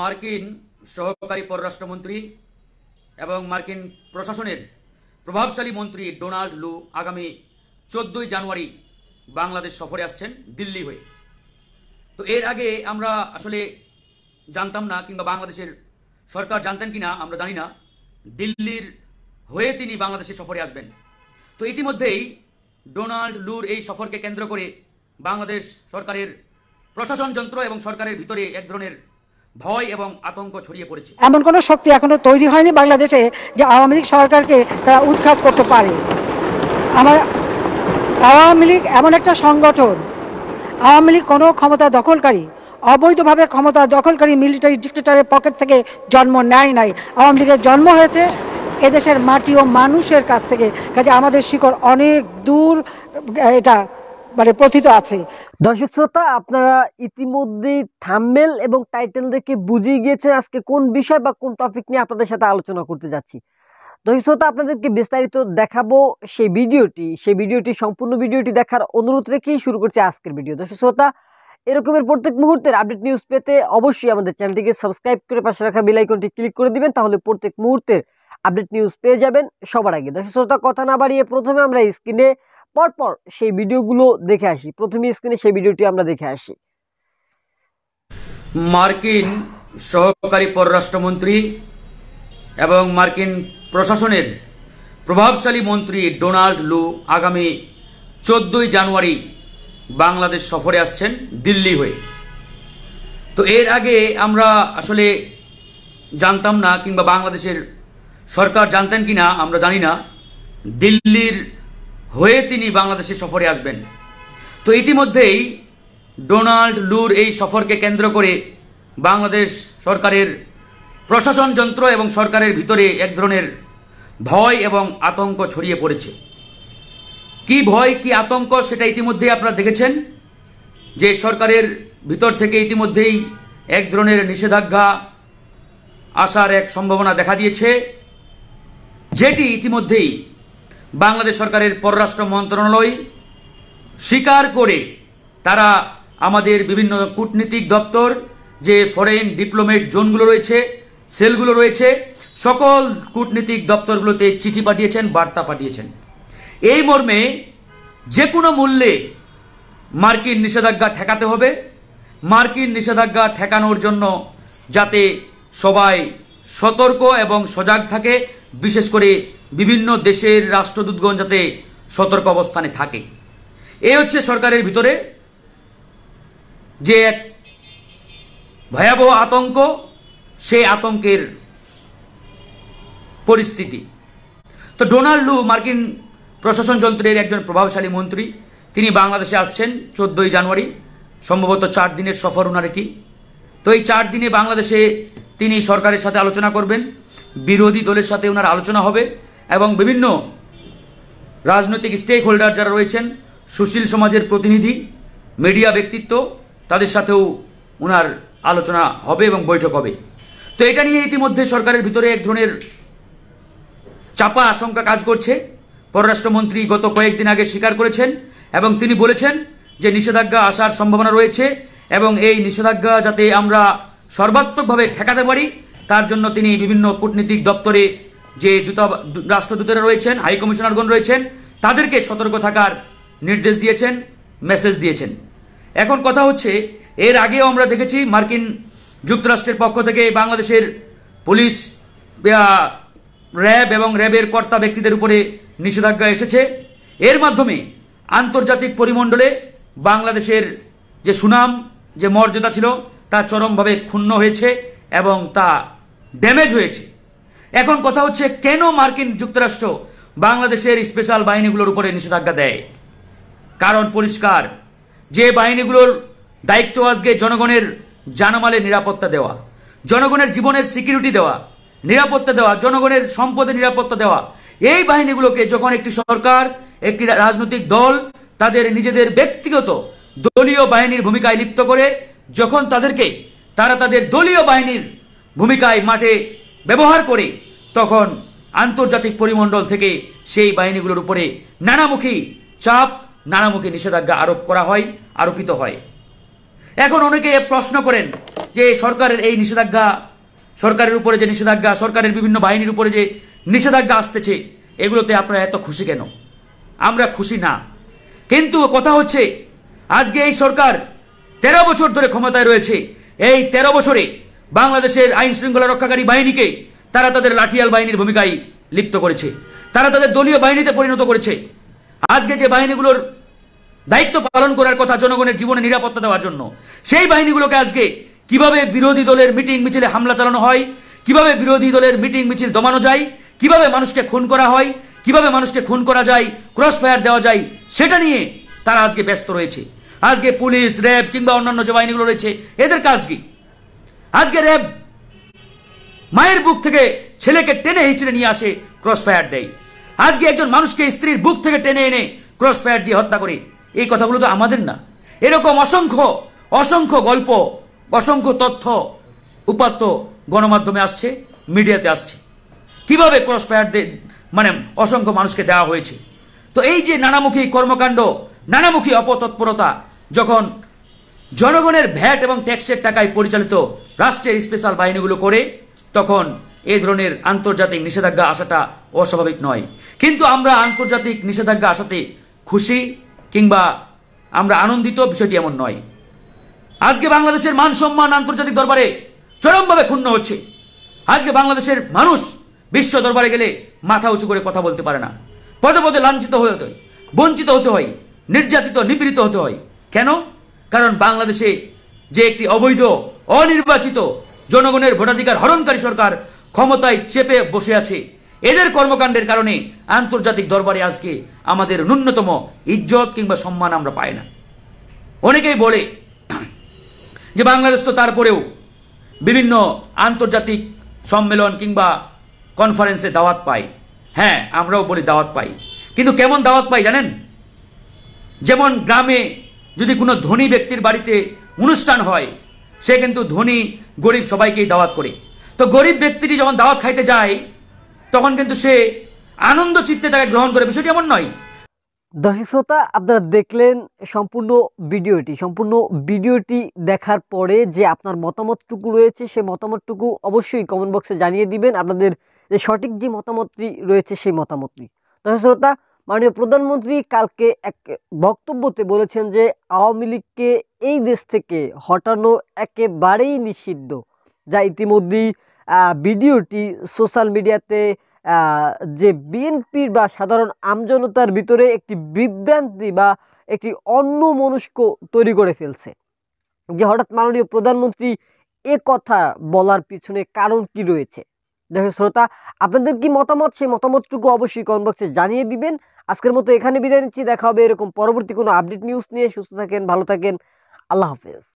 মার্কিন সহকারী পররাষ্ট্রমন্ত্রী এবং মার্কিন প্রশাসনের প্রভাবশালী মন্ত্রী ডোনাল্ড লু আগামী চোদ্দোই জানুয়ারি বাংলাদেশ সফরে আসছেন দিল্লি হয়ে তো এর আগে আমরা আসলে জানতাম না কিংবা বাংলাদেশের সরকার জানতেন কি না আমরা জানি না দিল্লির হয়ে তিনি বাংলাদেশে সফরে আসবেন তো ইতিমধ্যেই ডোনাল্ড লুর এই সফরকে কেন্দ্র করে বাংলাদেশ সরকারের প্রশাসন যন্ত্র এবং সরকারের ভিতরে এক ধরনের ভয় এবং আতঙ্ক ছড়িয়ে পড়েছে এমন কোনো শক্তি এখনো তৈরি হয়নি বাংলাদেশে যে আওয়ামী লীগ সরকারকে তারা উৎখাত করতে পারে আমার আওয়ামী লীগ এমন একটা সংগঠন আওয়ামী লীগ কোনো ক্ষমতা দখলকারী অবৈধভাবে ক্ষমতা দখলকারী মিলিটারি ডিক্টেটারের পকেট থেকে জন্ম নেয় নাই আওয়ামী লীগের জন্ম হয়েছে এদেশের মাটি ও মানুষের কাছ থেকে কাজে আমাদের শিকড় অনেক দূর এটা মানে প্রথিত আছে দর্শক শ্রোতা আপনারা ইতিমধ্যেই থামমেল এবং টাইটেল দেখে বুঝিয়ে গিয়েছেন আজকে কোন বিষয় বা কোন টপিক নিয়ে আপনাদের সাথে আলোচনা করতে যাচ্ছি দর্শক শ্রোতা আপনাদেরকে বিস্তারিত দেখাবো সেই ভিডিওটি সেই ভিডিওটি সম্পূর্ণ ভিডিওটি দেখার অনুরোধ রেখেই শুরু করছে আজকের ভিডিও দর্শক শ্রোতা এরকমের প্রত্যেক মুহূর্তের আপডেট নিউজ পেতে অবশ্যই আমাদের চ্যানেলটিকে সাবস্ক্রাইব করে পাশে রাখা বেলাইকনটি ক্লিক করে দিবেন তাহলে প্রত্যেক মুহূর্তের আপডেট নিউজ পেয়ে যাবেন সবার আগে দর্শক শ্রোতা কথা না বাড়িয়ে প্রথমে আমরা স্ক্রিনে পরপর সেই ভিডিওগুলো দেখে আসি প্রথমে স্ক্রিনে সেই ভিডিওটি আমরা দেখে আসি মার্কিন সহকারী পররাষ্ট্রমন্ত্রী এবং মার্কিন প্রশাসনের প্রভাবশালী মন্ত্রী ডোনাল্ড লু আগামী চোদ্দই জানুয়ারি বাংলাদেশ সফরে আসছেন দিল্লি হয়ে তো এর আগে আমরা আসলে জানতাম না কিংবা বাংলাদেশের সরকার জানতেন কি না আমরা জানি না দিল্লির হয়ে তিনি বাংলাদেশে সফরে আসবেন তো ইতিমধ্যেই ডোনাল্ড লুর এই সফরকে কেন্দ্র করে বাংলাদেশ সরকারের প্রশাসন যন্ত্র এবং সরকারের ভিতরে এক ধরনের ভয় এবং আতঙ্ক ছড়িয়ে পড়েছে কি ভয় কি আতঙ্ক সেটা ইতিমধ্যেই আপনারা দেখেছেন যে সরকারের ভিতর থেকে ইতিমধ্যেই এক ধরনের নিষেধাজ্ঞা আসার এক সম্ভাবনা দেখা দিয়েছে যেটি ইতিমধ্যেই বাংলাদেশ সরকারের পররাষ্ট্র মন্ত্রণালয় স্বীকার করে তারা আমাদের বিভিন্ন কূটনীতিক দপ্তর যে ফরেন ডিপ্লোমেট জোনগুলো রয়েছে সেলগুলো রয়েছে সকল কূটনীতিক দপ্তরগুলোতে চিঠি পাঠিয়েছেন বার্তা পাঠিয়েছেন এই মর্মে যে কোনো মূল্যে মার্কিন নিষেধাজ্ঞা ঠেকাতে হবে মার্কিন নিষেধাজ্ঞা ঠেকানোর জন্য যাতে সবাই সতর্ক এবং সজাগ থাকে বিশেষ করে বিভিন্ন দেশের রাষ্ট্রদূতগণ যাতে সতর্ক অবস্থানে থাকে এ হচ্ছে সরকারের ভিতরে যে এক ভয়াবহ আতঙ্ক সেই আতঙ্কের পরিস্থিতি তো ডোনাল্ড লু মার্কিন প্রশাসন যন্ত্রের একজন প্রভাবশালী মন্ত্রী তিনি বাংলাদেশে আসছেন চোদ্দই জানুয়ারি সম্ভবত চার দিনের সফর ওনার এটি তো এই চার দিনে বাংলাদেশে তিনি সরকারের সাথে আলোচনা করবেন বিরোধী দলের সাথে ওনার আলোচনা হবে এবং বিভিন্ন রাজনৈতিক স্টেক হোল্ডার যারা রয়েছেন সুশীল সমাজের প্রতিনিধি মিডিয়া ব্যক্তিত্ব তাদের সাথেও ওনার আলোচনা হবে এবং বৈঠক হবে তো এটা নিয়ে ইতিমধ্যে সরকারের ভিতরে এক ধরনের চাপা আশঙ্কা কাজ করছে পররাষ্ট্রমন্ত্রী গত কয়েকদিন আগে স্বীকার করেছেন এবং তিনি বলেছেন যে নিষেধাজ্ঞা আসার সম্ভাবনা রয়েছে এবং এই নিষেধাজ্ঞা যাতে আমরা সর্বাত্মকভাবে ঠেকাতে পারি তার জন্য তিনি বিভিন্ন কূটনীতিক দপ্তরে যে দূতা রাষ্ট্রদূতেরা রয়েছেন হাই কমিশনারগণ রয়েছেন তাদেরকে সতর্ক থাকার নির্দেশ দিয়েছেন মেসেজ দিয়েছেন এখন কথা হচ্ছে এর আগেও আমরা দেখেছি মার্কিন যুক্তরাষ্ট্রের পক্ষ থেকে বাংলাদেশের পুলিশ র্যাব এবং র্যাবের কর্তা ব্যক্তিদের উপরে নিষেধাজ্ঞা এসেছে এর মাধ্যমে আন্তর্জাতিক পরিমণ্ডলে বাংলাদেশের যে সুনাম যে মর্যাদা ছিল তা চরমভাবে ক্ষুণ্ণ হয়েছে এবং তা ড্যামেজ হয়েছে এখন কথা হচ্ছে কেন মার্কিন যুক্তরাষ্ট্র বাংলাদেশের স্পেশাল বাহিনীগুলোর উপরে নিষেধাজ্ঞা দেয় কারণ পরিষ্কার যে বাহিনীগুলোর দায়িত্ব আজকে জনগণের জানমালে নিরাপত্তা দেওয়া জনগণের জীবনের সিকিউরিটি দেওয়া নিরাপত্তা দেওয়া জনগণের সম্পদের নিরাপত্তা দেওয়া এই বাহিনীগুলোকে যখন একটি সরকার একটি রাজনৈতিক দল তাদের নিজেদের ব্যক্তিগত দলীয় বাহিনীর ভূমিকায় লিপ্ত করে যখন তাদেরকে তারা তাদের দলীয় বাহিনীর ভূমিকায় মাঠে ব্যবহার করে তখন আন্তর্জাতিক পরিমণ্ডল থেকে সেই বাহিনীগুলোর উপরে নানামুখী চাপ নানামুখী নিষেধাজ্ঞা আরোপ করা হয় আরোপিত হয় এখন অনেকে প্রশ্ন করেন যে সরকারের এই নিষেধাজ্ঞা সরকারের উপরে যে নিষেধাজ্ঞা সরকারের বিভিন্ন বাহিনীর উপরে যে নিষেধাজ্ঞা আসতেছে এগুলোতে আপনারা এত খুশি কেন আমরা খুশি না কিন্তু কথা হচ্ছে আজকে এই সরকার তেরো বছর ধরে ক্ষমতায় রয়েছে এই তেরো বছরে বাংলাদেশের আইন শৃঙ্খলা রক্ষাকারী বাহিনীকে তারা তাদের লাঠিয়াল বাহিনীর ভূমিকায় লিপ্ত করেছে তারা তাদের দলীয় বাহিনীতে পরিণত করেছে আজকে যে বাহিনীগুলোর দায়িত্ব পালন করার কথা জনগণের জীবনে নিরাপত্তা দেওয়ার জন্য সেই বাহিনীগুলোকে আজকে কিভাবে বিরোধী দলের মিটিং মিছিলে হামলা চালানো হয় কিভাবে বিরোধী দলের মিটিং মিছিল দমানো যায় কিভাবে মানুষকে খুন করা হয় কিভাবে মানুষকে খুন করা যায় ক্রস ফায়ার দেওয়া যায় সেটা নিয়ে তারা আজকে ব্যস্ত রয়েছে আজকে পুলিশ র্যাব কিংবা অন্যান্য যে বাহিনীগুলো রয়েছে এদের কাজ কি আজকে র্যাব মায়ের বুক থেকে ছেলেকে টেনে হিচড়ে নিয়ে আসে ক্রস ফায়ার দেয় আজকে একজন মানুষকে স্ত্রীর বুক থেকে টেনে এনে ক্রস ফায়ার দিয়ে হত্যা করে এই কথাগুলো তো আমাদের না এরকম অসংখ্য অসংখ্য গল্প অসংখ্য তথ্য উপাত্ত গণমাধ্যমে আসছে মিডিয়াতে আসছে কিভাবে ক্রস ফায়ার মানে অসংখ্য মানুষকে দেওয়া হয়েছে তো এই যে নানামুখী কর্মকাণ্ড নানামুখী অপতৎপরতা যখন জনগণের ভ্যাট এবং ট্যাক্সের টাকায় পরিচালিত রাষ্ট্রের স্পেশাল বাহিনীগুলো করে তখন এ ধরনের আন্তর্জাতিক নিষেধাজ্ঞা আসাটা অস্বাভাবিক নয় কিন্তু আমরা আন্তর্জাতিক নিষেধাজ্ঞা আসাতে খুশি কিংবা আমরা আনন্দিত বিষয়টি এমন নয় আজকে বাংলাদেশের মান সম্মান আন্তর্জাতিক দরবারে চরমভাবে ক্ষুণ্ণ হচ্ছে আজকে বাংলাদেশের মানুষ বিশ্ব দরবারে গেলে মাথা উঁচু করে কথা বলতে পারে না পদে পদে লাঞ্ছিত হতে হয় বঞ্চিত হতে হয় নির্যাতিত নিপীড়িত হতে হয় কেন কারণ বাংলাদেশে যে একটি অবৈধ অনির্বাচিত জনগণের ভোটাধিকার হরণকারী সরকার ক্ষমতায় চেপে বসে আছে এদের কর্মকাণ্ডের কারণে আন্তর্জাতিক দরবারে আজকে আমাদের ন্যূনতম ইজ্জত কিংবা সম্মান আমরা পাই না অনেকেই বলে যে বাংলাদেশ তো তারপরেও বিভিন্ন আন্তর্জাতিক সম্মেলন কিংবা কনফারেন্সে দাওয়াত পাই হ্যাঁ আমরাও বলি দাওয়াত পাই কিন্তু কেমন দাওয়াত পাই জানেন যেমন গ্রামে যদি কোনো ধনী ব্যক্তির বাড়িতে অনুষ্ঠান হয় সে কিন্তু ধনী গরিব সবাইকেই দাওয়াত করে তো গরিব ব্যক্তিটি যখন দাওয়াত খাইতে যায় তখন কিন্তু সে আনন্দ চিত্তে তাকে গ্রহণ করে বিষয়টি এমন নয় দর্শক শ্রোতা আপনারা দেখলেন সম্পূর্ণ ভিডিওটি সম্পূর্ণ ভিডিওটি দেখার পরে যে আপনার মতামতটুকু রয়েছে সে মতামতটুকু অবশ্যই কমেন্ট বক্সে জানিয়ে দিবেন আপনাদের যে সঠিক যে মতামতটি রয়েছে সেই মতামতটি দর্শক শ্রোতা মাননীয় প্রধানমন্ত্রী কালকে এক বক্তব্যতে বলেছেন যে আওয়ামী লীগকে এই দেশ থেকে হটানো একেবারেই নিষিদ্ধ যা ইতিমধ্যেই ভিডিওটি সোশ্যাল মিডিয়াতে যে বিএনপির বা সাধারণ আমজনতার ভিতরে একটি বিভ্রান্তি বা একটি অন্য মনস্ক তৈরি করে ফেলছে যে হঠাৎ মাননীয় প্রধানমন্ত্রী এ কথা বলার পিছনে কারণ কি রয়েছে দেখো শ্রোতা আপনাদের কি মতামত সেই মতামতটুকু অবশ্যই কমবক্সে জানিয়ে দিবেন আজকের মতো এখানে বিদায় নিচ্ছি দেখা হবে এরকম পরবর্তী কোনো আপডেট নিউজ নিয়ে সুস্থ থাকেন ভালো থাকেন আল্লাহ হাফেজ